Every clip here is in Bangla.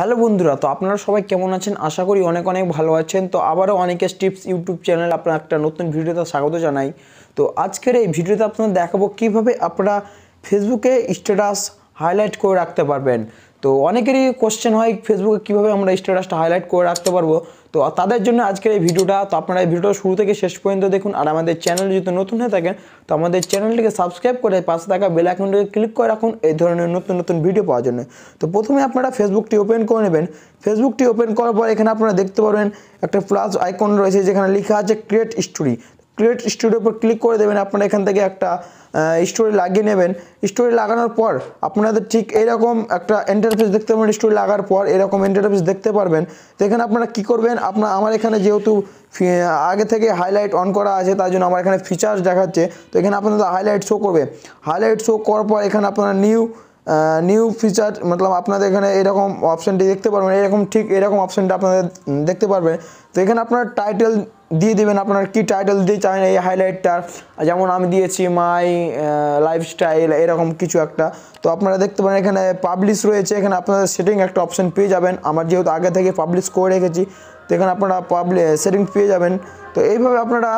হ্যালো বন্ধুরা তো আপনারা সবাই কেমন আছেন আশা করি অনেক অনেক ভালো আছেন তো আবারও অনেকে টিপস ইউটিউব চ্যানেল আপনার একটা নতুন ভিডিওতে স্বাগত জানাই তো আজকের এই ভিডিওতে আপনারা দেখাবো কিভাবে আপনারা ফেসবুকে স্ট্যাটাস হাইলাইট করে রাখতে পারবেন তো অনেকেরই কোশ্চেন হয় ফেসবুকে কীভাবে আমরা স্ট্যাটাসটা হাইলাইট করে রাখতে পারবো তো তাদের জন্য আজকের এই ভিডিওটা তো আপনারা এই ভিডিওটা শুরু থেকে শেষ পর্যন্ত দেখুন আর আমাদের চ্যানেল যদি নতুন হয়ে থাকেন তো আমাদের চ্যানেলটিকে সাবস্ক্রাইব করে পাশে থাকা বেল আইকনটিকে ক্লিক করে রাখুন এই ধরনের নতুন নতুন ভিডিও পাওয়ার জন্য তো প্রথমে আপনারা ফেসবুকটি ওপেন করে নেবেন ফেসবুকটি ওপেন করার পর এখানে আপনারা দেখতে পারবেন একটা প্লাস আইকন রয়েছে যেখানে লেখা আছে ক্রিয়েট স্টোরি ক্রিয়েট স্টুডিও উপর ক্লিক করে দেবেন আপনারা এখান থেকে একটা স্টোরি লাগিয়ে নেবেন স্টোরি লাগানোর পর আপনাদের ঠিক এরকম একটা এন্টারফেস দেখতে পাবেন স্টোরি লাগার পর এরকম এন্টারফেস দেখতে পারবেন তো এখানে আপনারা কি করবেন আপনার আমার এখানে যেহেতু আগে থেকে হাইলাইট অন করা আছে তার জন্য আমার এখানে ফিচার্স দেখাচ্ছে তো এখানে আপনাদের হাইলাইট শো করবে হাইলাইট শো করার পর এখানে আপনারা নিউ নিউ ফিচার মতলব আপনাদের এখানে এরকম অপশানটি দেখতে পারবেন এরকম ঠিক এরকম অপশানটা আপনাদের দেখতে পারবেন তো এখানে আপনার টাইটেল দিয়ে দেবেন আপনার কি টাইটেল দিতে চান এই হাইলাইটটার যেমন আমি দিয়েছি মাই লাইফস্টাইল এরকম কিছু একটা তো আপনারা দেখতে পারেন এখানে পাবলিশ রয়েছে এখানে আপনারা সেটিং একটা অপশন পেয়ে যাবেন আমার যেহেতু আগে থেকে পাবলিশ করে রেখেছি তো এখানে আপনারা পাবলি সেটিং পেয়ে যাবেন তো এইভাবে আপনারা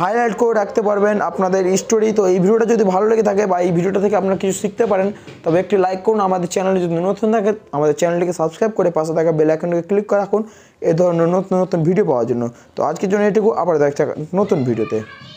হাইলাইট করে রাখতে পারবেন আপনাদের স্টোরি তো এই ভিডিওটা যদি ভালো লেগে থাকে বা এই ভিডিওটা থেকে আপনারা কিছু শিখতে পারেন তবে একটি লাইক করুন আমাদের চ্যানেলে যদি নতুন থাকে আমাদের চ্যানেলটিকে সাবস্ক্রাইব করে পাশে থাকা বেল আইকনটিকে ক্লিক করে রাখুন এ ধরনের নতুন নতুন ভিডিও পাওয়ার জন্য তো আজকের জন্য এটুকু আবার দেখা নতুন ভিডিওতে